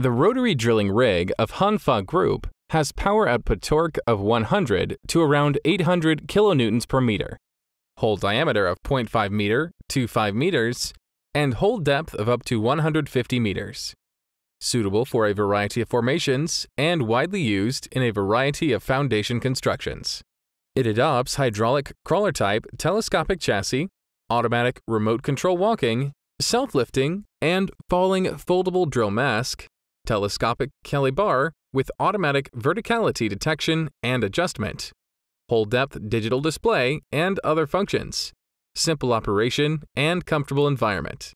The rotary drilling rig of Hanfa Group has power output torque of 100 to around 800 kilonewtons per meter, hole diameter of 0.5 meter to 5 meters, and hole depth of up to 150 meters. Suitable for a variety of formations and widely used in a variety of foundation constructions. It adopts hydraulic crawler type telescopic chassis, automatic remote control walking, self-lifting, and falling foldable drill mask, telescopic Kelly bar with automatic verticality detection and adjustment, whole-depth digital display and other functions, simple operation and comfortable environment.